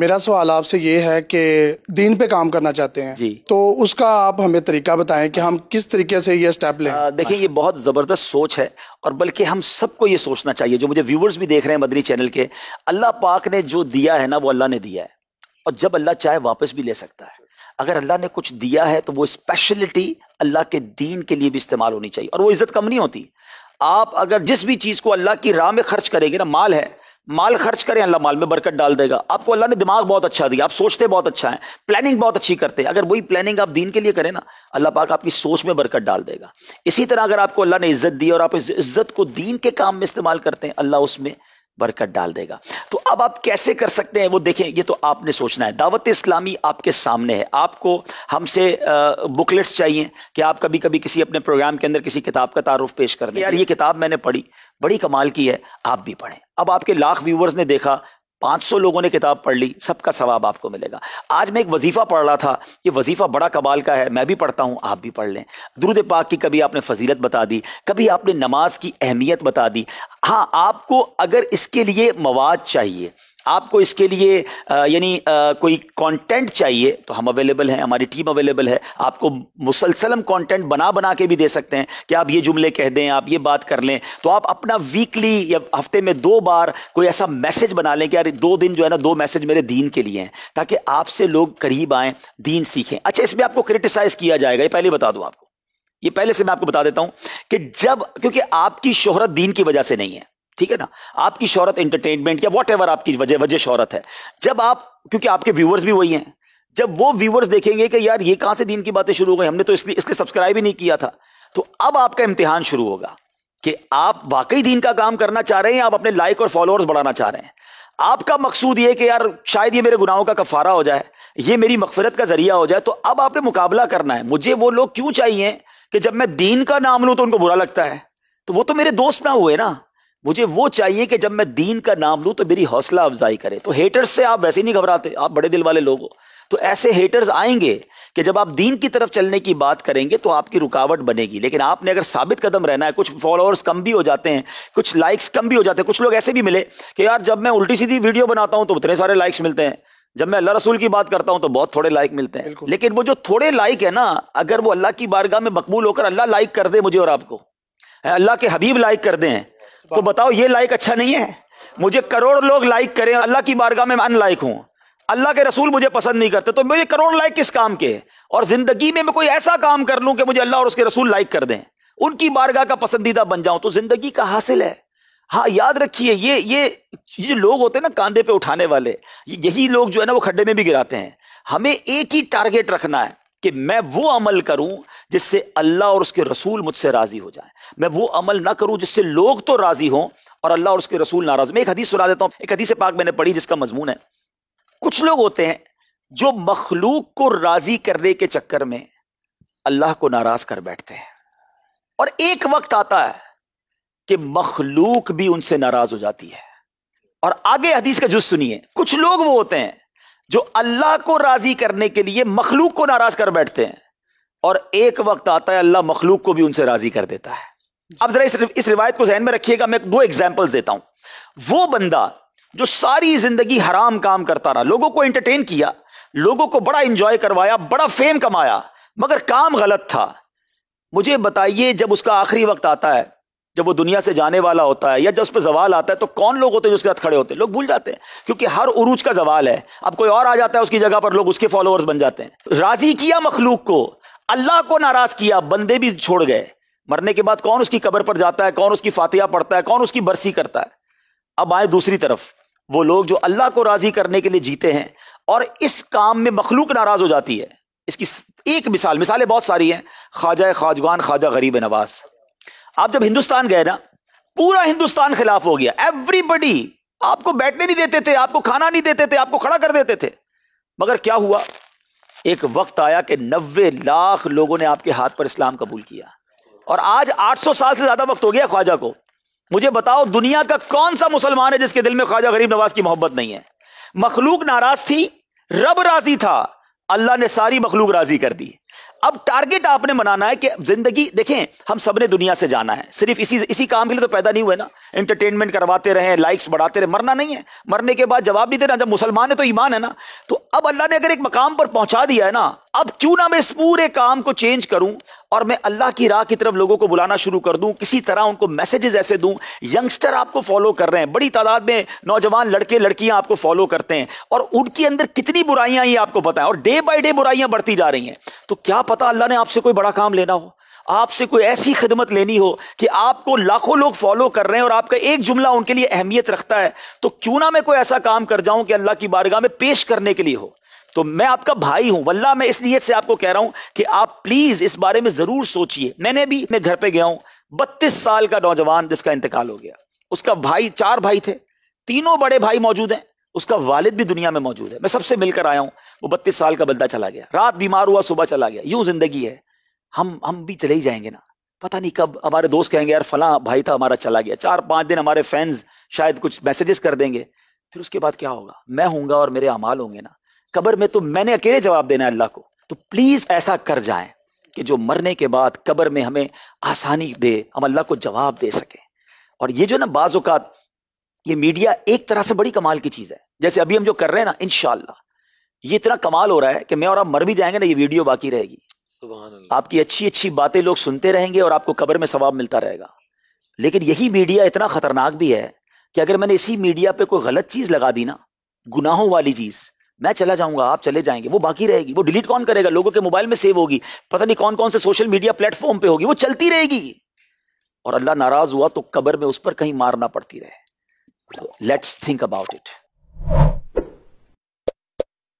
मेरा सवाल आपसे ये है कि दीन पे काम करना चाहते हैं जी तो उसका आप हमें तरीका बताएं कि हम किस तरीके से ये स्टेप लें देखिए ये बहुत ज़बरदस्त सोच है और बल्कि हम सबको ये सोचना चाहिए जो मुझे व्यूवर्स भी देख रहे हैं मदनी चैनल के अल्लाह पाक ने जो दिया है ना वो अल्लाह ने दिया है और जब अल्लाह चाहे वापस भी ले सकता है अगर अल्लाह ने कुछ दिया है तो वो स्पेशलिटी अल्लाह के दीन के लिए भी इस्तेमाल होनी चाहिए और वो इज्जत कम नहीं होती आप अगर जिस भी चीज़ को अल्लाह की राह में खर्च करेंगे ना माल है माल खर्च करें अल्लाह माल में बरकत डाल देगा आपको अल्लाह ने दिमाग बहुत अच्छा दिया आप सोचते बहुत अच्छा है प्लानिंग बहुत अच्छी करते हैं अगर वही प्लानिंग आप दीन के लिए करें ना अल्लाह पाक आपकी सोच में बरकत डाल देगा इसी तरह अगर आपको अल्लाह ने इज्जत दी और आप इस इज्जत को दीन के काम में इस्तेमाल करते हैं अल्लाह उसमें बरकत डाल देगा तो अब आप कैसे कर सकते हैं वो देखें ये तो आपने सोचना है दावत इस्लामी आपके सामने है आपको हमसे बुकलेट्स चाहिए कि आप कभी कभी किसी अपने प्रोग्राम के अंदर किसी किताब का तारुफ पेश कर दें यार ये किताब मैंने पढ़ी बड़ी कमाल की है आप भी पढ़ें अब आपके लाख व्यूवर्स ने देखा 500 लोगों ने किताब पढ़ ली सबका सवाब आपको मिलेगा आज मैं एक वजीफा पढ़ रहा था ये वजीफा बड़ा कबाल का है मैं भी पढ़ता हूँ आप भी पढ़ लें दुरुद पाक की कभी आपने फजीलत बता दी कभी आपने नमाज की अहमियत बता दी हाँ आपको अगर इसके लिए मवाद चाहिए आपको इसके लिए यानी कोई कंटेंट चाहिए तो हम अवेलेबल हैं हमारी टीम अवेलेबल है आपको मुसलसलम कंटेंट बना बना के भी दे सकते हैं कि आप ये जुमले कह दें आप ये बात कर लें तो आप अपना वीकली या हफ्ते में दो बार कोई ऐसा मैसेज बना लें कि यार दो दिन जो है ना दो मैसेज मेरे दीन के लिए हैं ताकि आपसे लोग करीब आएँ दीन सीखें अच्छा इसमें आपको क्रिटिसाइज किया जाएगा ये पहले बता दूँ आपको ये पहले से मैं आपको बता देता हूँ कि जब क्योंकि आपकी शोहरत दीन की वजह से नहीं है ठीक है ना आपकी शोहरत एंटरटेनमेंट या वॉट आपकी वजह वजह शोहरत है जब आप क्योंकि आपके व्यूवर्स भी वही हैं जब वो व्यूवर्स देखेंगे कि यार ये कहां से दिन की बातें शुरू हो गई हमने तो इसलिए इसलिए सब्सक्राइब ही नहीं किया था तो अब आपका इम्तिहान शुरू होगा कि आप वाकई दीन का काम करना चाह रहे हैं आप अपने लाइक और फॉलोअर्स बढ़ाना चाह रहे हैं आपका मकसूद ये कि यार शायद ये मेरे गुनाहों का कफारा हो जाए ये मेरी मकफरत का जरिया हो जाए तो अब आपने मुकाबला करना है मुझे वो लोग क्यों चाहिए कि जब मैं दीन का नाम लूं तो उनको बुरा लगता है तो वो तो मेरे दोस्त ना हुए ना मुझे वो चाहिए कि जब मैं दीन का नाम लूँ तो मेरी हौसला अफजाई करे तो हेटर्स से आप वैसे नहीं घबराते आप बड़े दिल वाले लोग हो तो ऐसे हेटर्स आएंगे कि जब आप दीन की तरफ चलने की बात करेंगे तो आपकी रुकावट बनेगी लेकिन आपने अगर साबित कदम रहना है कुछ फॉलोअर्स कम भी हो जाते हैं कुछ लाइक्स कम भी हो जाते हैं कुछ लोग ऐसे भी मिले कि यार जब मैं उल्टी सीधी वीडियो बनाता हूँ तो उतने सारे लाइक्स मिलते हैं जब मैं अल्लाह रसूल की बात करता हूं तो बहुत थोड़े लाइक मिलते हैं लेकिन वो जो थोड़े लाइक है ना अगर वो अल्लाह की बारगाह में मकबूल होकर अल्लाह लाइक कर दे मुझे और आपको अल्लाह के हबीब लाइक कर दें तो बताओ ये लाइक अच्छा नहीं है मुझे करोड़ लोग लाइक करें अल्लाह की बारगाह में अनलाइक हूं अल्लाह के रसूल मुझे पसंद नहीं करते तो मुझे करोड़ लाइक किस काम के और जिंदगी में मैं कोई ऐसा काम कर लूं कि मुझे अल्लाह और उसके रसूल लाइक कर दें उनकी बारगाह का पसंदीदा बन जाऊं तो जिंदगी का हासिल है हाँ याद रखिए ये ये ये लोग होते हैं ना कांधे पे उठाने वाले यही लोग जो है ना वो खड्डे में भी गिराते हैं हमें एक ही टारगेट रखना है कि मैं वो अमल करूं जिससे अल्लाह और उसके रसूल मुझसे राजी हो जाए मैं वो अमल ना करूं जिससे लोग तो राजी हों और अल्लाह और उसके रसूल नाराज मैं एक हदीस सुना देता हूं एक हदीस पाक मैंने पढ़ी जिसका मजमून है कुछ लोग होते हैं जो मखलूक को राजी करने के चक्कर में अल्लाह को नाराज कर बैठते हैं और एक वक्त आता है कि मखलूक भी उनसे नाराज हो जाती है और आगे हदीस का जुज सुनिए कुछ लोग वो होते हैं जो अल्लाह को राजी करने के लिए मखलूक को नाराज कर बैठते हैं और एक वक्त आता है अल्लाह मखलूक को भी उनसे राजी कर देता है अब जरा इस, इस रिवायत को जहन में रखिएगा मैं दो एग्जाम्पल्स देता हूं वो बंदा जो सारी जिंदगी हराम काम करता रहा लोगों को एंटरटेन किया लोगों को बड़ा इंजॉय करवाया बड़ा फेम कमाया मगर काम गलत था मुझे बताइए जब उसका आखिरी वक्त आता है जब वो दुनिया से जाने वाला होता है या जब उस पर जवाल आता है तो कौन लोग होते हैं जो उसके साथ खड़े होते हैं लोग भूल जाते हैं क्योंकि हर उरूज का जवाल है अब कोई और आ जाता है उसकी जगह पर लोग उसके फॉलोअर्स बन जाते हैं राजी किया मखलूक को अल्लाह को नाराज किया बंदे भी छोड़ गए मरने के बाद कौन उसकी कबर पर जाता है कौन उसकी फातिया पढ़ता है कौन उसकी बरसी करता है अब आए दूसरी तरफ वो लोग जो अल्लाह को राजी करने के लिए जीते हैं और इस काम में मखलूक नाराज हो जाती है इसकी एक मिसाल मिसालें बहुत सारी हैं ख्वाजा ख्वाजगान ख्वाजा गरीब नवाज़ आप जब हिंदुस्तान गए ना पूरा हिंदुस्तान खिलाफ हो गया एवरीबडी आपको बैठने नहीं देते थे आपको खाना नहीं देते थे आपको खड़ा कर देते थे मगर क्या हुआ एक वक्त आया कि नब्बे लाख लोगों ने आपके हाथ पर इस्लाम कबूल किया और आज 800 साल से ज्यादा वक्त हो गया ख्वाजा को मुझे बताओ दुनिया का कौन सा मुसलमान है जिसके दिल में ख्वाजा गरीब नवाज की मोहब्बत नहीं है मखलूक नाराज थी रब राजी था अल्लाह ने सारी मखलूक राजी कर दी अब टारगेट आपने बनाना है कि जिंदगी देखें हम सबने दुनिया से जाना है सिर्फ इसी इसी काम के लिए तो पैदा नहीं हुए ना एंटरटेनमेंट करवाते रहे लाइक्स बढ़ाते रहे मरना नहीं है मरने के बाद जवाब नहीं देना जब मुसलमान है तो ईमान है ना तो अब अल्लाह ने अगर एक मकाम पर पहुंचा दिया है ना अब क्यों ना मैं इस पूरे काम को चेंज करूं और मैं अल्लाह की राह की तरफ लोगों को बुलाना शुरू कर दूं किसी तरह उनको मैसेजेस ऐसे दूं यंगस्टर आपको फॉलो कर रहे हैं बड़ी तादाद में नौजवान लड़के लड़कियां आपको फॉलो करते हैं और उनके अंदर कितनी बुराइयां ये आपको पता है और डे बाय डे बुराइयां बढ़ती जा रही हैं तो क्या पता अल्लाह ने आपसे कोई बड़ा काम लेना हो आपसे कोई ऐसी खिदमत लेनी हो कि आपको लाखों लोग फॉलो कर रहे हैं और आपका एक जुमला उनके लिए अहमियत रखता है तो क्यों ना मैं कोई ऐसा काम कर जाऊं कि अल्लाह की बारगाह में पेश करने के लिए हो तो मैं आपका भाई हूं वल्ला मैं इस नीयत से आपको कह रहा हूं कि आप प्लीज इस बारे में जरूर सोचिए मैंने भी मैं घर पर गया हूं बत्तीस साल का नौजवान जिसका इंतकाल हो गया उसका भाई चार भाई थे तीनों बड़े भाई मौजूद हैं उसका वालिद भी दुनिया में मौजूद है मैं सबसे मिलकर आया हूं वो बत्तीस साल का बंदा चला गया रात बीमार हुआ सुबह चला गया यूं जिंदगी है हम हम भी चले ही जाएंगे ना पता नहीं कब हमारे दोस्त कहेंगे यार फला भाई था हमारा चला गया चार पांच दिन हमारे फैंस शायद कुछ मैसेजेस कर देंगे फिर उसके बाद क्या होगा मैं हूंगा और मेरे अमाल होंगे ना कब्र में तो मैंने अकेले जवाब देना है अल्लाह को तो प्लीज ऐसा कर जाए कि जो मरने के बाद कब्र में हमें आसानी दे हम अल्लाह को जवाब दे सके और ये जो ना बाज़ात ये मीडिया एक तरह से बड़ी कमाल की चीज़ है जैसे अभी हम जो कर रहे हैं ना इनशाला ये इतना कमाल हो रहा है कि मैं और आप मर भी जाएंगे ना ये वीडियो बाकी रहेगी आपकी अच्छी अच्छी बातें लोग सुनते रहेंगे और आपको कब्र में सवाब मिलता रहेगा लेकिन यही मीडिया इतना खतरनाक भी है कि अगर मैंने इसी मीडिया पे कोई गलत चीज लगा दी ना गुनाहों वाली चीज मैं चला जाऊंगा आप चले जाएंगे वो बाकी रहेगी वो डिलीट कौन करेगा लोगों के मोबाइल में सेव होगी पता नहीं कौन कौन से सोशल मीडिया प्लेटफॉर्म पे होगी वो चलती रहेगी और अल्लाह नाराज हुआ तो कब्र में उस पर कहीं मारना पड़ती रहे लेट्स थिंक अबाउट इट